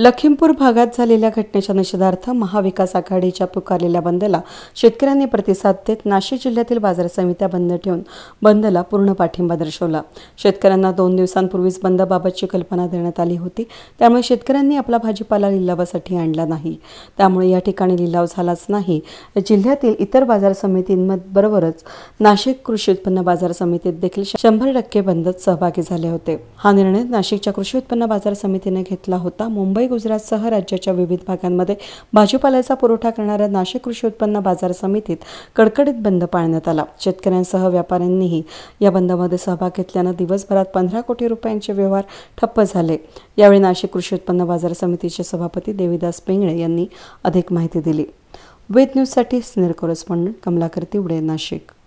लखीमपूर भागात झालेल्या घटनेच्या निषेधार्थ महाविकास आघाडीच्या पुकारलेल्या बंदला शेतकऱ्यांनी प्रतिसाद देत नाशिक जिल्ह्यातील बाजार समित्या बंद ठेवून बंदला पूर्ण पाठिंबा दर्शवला शेतकऱ्यांना दोन दिवसांपूर्वीच बंदबाबतची कल्पना देण्यात आली होती त्यामुळे शेतकऱ्यांनी आपला भाजीपाला लिलावासाठी आणला नाही त्यामुळे या ठिकाणी लिलाव झालाच नाही जिल्ह्यातील इतर बाजार समितींबरोबरच नाशिक कृषी उत्पन्न बाजार समितीत देखील शंभर टक्के बंदत सहभागी झाले होते हा निर्णय नाशिकच्या कृषी उत्पन्न बाजार समितीने घेतला होता मुंबई गुजरातसह राज्याच्या विविध भागांमध्ये भाजीपाल्याचा पुरवठा करणाऱ्या नाशिक कृषी उत्पन्न बाजार समितीत कडकडीत बंद पाळण्यात आला शेतकऱ्यांसह व्यापाऱ्यांनीही या बंदमध्ये सहभाग घेतल्यानं दिवसभरात पंधरा कोटी रुपयांचे व्यवहार ठप्प झाले यावेळी नाशिक कृषी उत्पन्न बाजार समितीचे सभापती देवीदास पेंगळे यांनी अधिक माहिती दिली वेद न्यूजसाठी स्नेर कोरस्पॉन्डंट कमलाकर तिवडे नाशिक